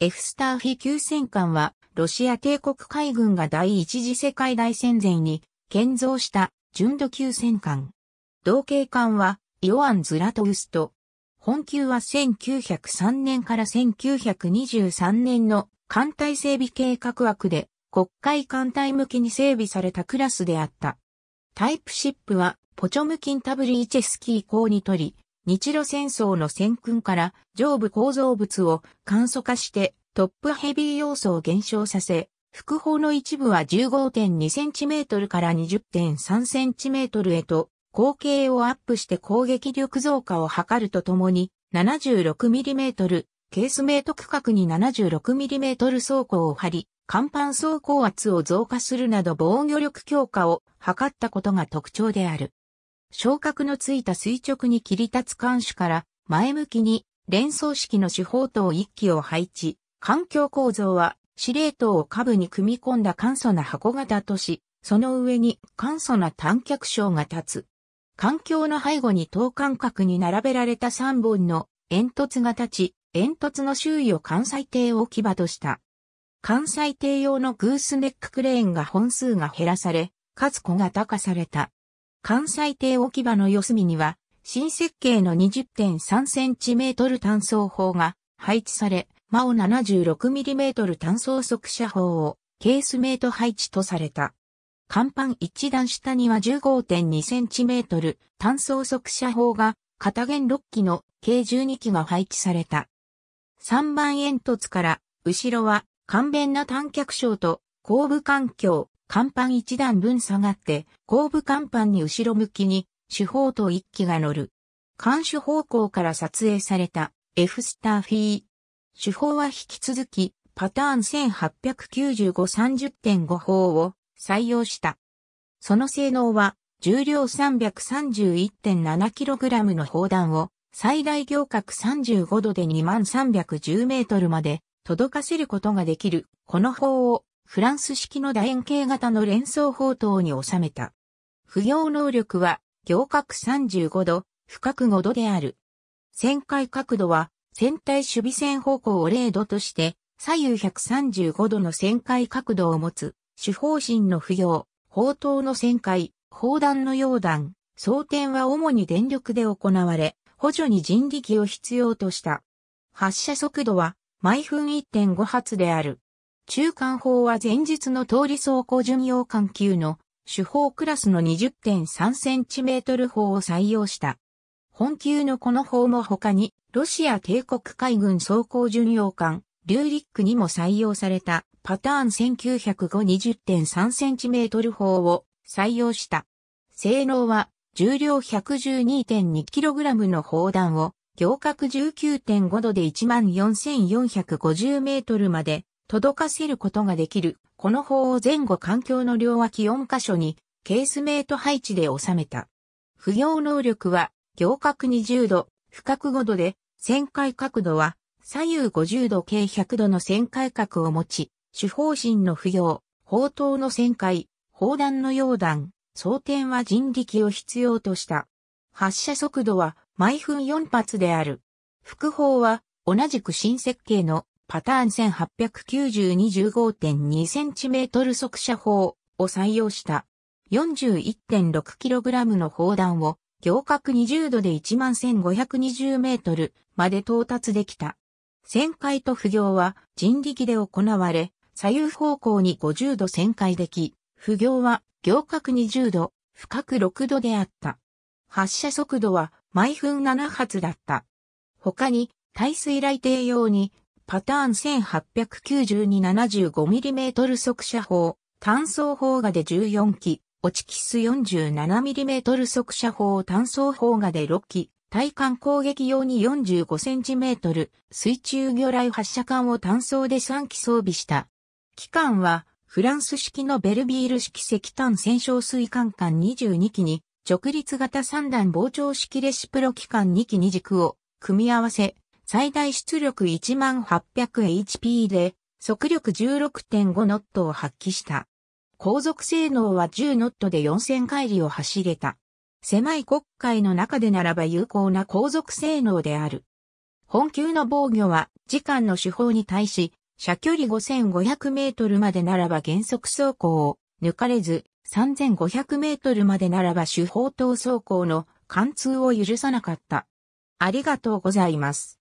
エフスターフィ級戦艦は、ロシア帝国海軍が第一次世界大戦前に建造した純度級戦艦。同型艦は、ヨアン・ズラトウスト。本級は1903年から1923年の艦隊整備計画枠で国会艦隊向けに整備されたクラスであった。タイプシップはポチョムキンタブリーチェスキー港にとり、日露戦争の戦訓から上部構造物を簡素化してトップヘビー要素を減少させ、副砲の一部は 15.2cm から 20.3cm へと口径をアップして攻撃力増加を図るとともに 76mm ケースメイト区画に 76mm 装甲を張り、甲板装甲圧を増加するなど防御力強化を図ったことが特徴である。昇格のついた垂直に切り立つ艦首から前向きに連装式の四方等1機を配置、環境構造は司令塔を下部に組み込んだ簡素な箱型とし、その上に簡素な短脚章が立つ。環境の背後に等間隔に並べられた3本の煙突が立ち、煙突の周囲を関西艇を置き場とした。関西艇用のグースネッククレーンが本数が減らされ、かつ小型化された。関西艇置き場の四隅には、新設計の 20.3cm 単装砲が配置され、マオ 76mm 単装速射砲をケースメイト配置とされた。甲板一段下には 15.2cm 単装速射砲が片弦6機の計12機が配置された。3番煙突から後ろは簡便な短脚章と後部環境、甲板一段分下がって、後部甲板に後ろ向きに、主砲と一機が乗る。監視方向から撮影された F スターフィー。手法は引き続きパターン1895-30.5法を採用した。その性能は重量 331.7kg の砲弾を最大行角35度で2 3 1 0ルまで届かせることができるこの砲をフランス式の楕円形型の連想砲塔に収めた。不要能力は、行角35度、深く5度である。旋回角度は、船体守備線方向を0度として、左右135度の旋回角度を持つ、主方針の不要、砲塔の旋回、砲弾の溶弾、装填は主に電力で行われ、補助に人力を必要とした。発射速度は毎分1.5発である。中間砲は前日の通り走行巡洋艦級の主砲クラスの 20.3cm 砲を採用した。本級のこの砲も他に、ロシア帝国海軍装甲巡洋艦、リューリックにも採用されたパターン 1905-20.3cm 砲を採用した。性能は重量 112.2kg の砲弾を行角19.5度で 14,450m まで届かせることができる。この砲を前後環境の両脇4箇所にケースメイト配置で収めた。不要能力は行角20度、深角5度で、旋回角度は左右50度計100度の旋回角を持ち、主砲陣の不要、砲塔の旋回、砲弾の溶弾、装填は人力を必要とした。発射速度は毎分4発である。副砲は同じく新設計のパターン 1892-15.2cm 速射砲を採用した 41.6kg の砲弾を行角20度で11,520メートルまで到達できた。旋回と不行は人力で行われ、左右方向に50度旋回でき、不行は行角20度、深く6度であった。発射速度は毎分7発だった。他に、耐水雷艇用にパターン 1892-75mm 速射砲、単装砲画で14機、落ちキス 47mm 速射砲単装砲画で6機、対艦攻撃用に 45cm 水中魚雷発射管を単装で3機装備した。機関は、フランス式のベルビール式石炭戦勝水管管22機に、直立型3段膨張式レシプロ機関2機2軸を組み合わせ、最大出力 1800HP で、速力16.5ノットを発揮した。航続性能は10ノットで4000回りを走れた。狭い国海の中でならば有効な航続性能である。本級の防御は時間の手法に対し、射距離5500メートルまでならば減速走行を抜かれず、3500メートルまでならば手法等走行の貫通を許さなかった。ありがとうございます。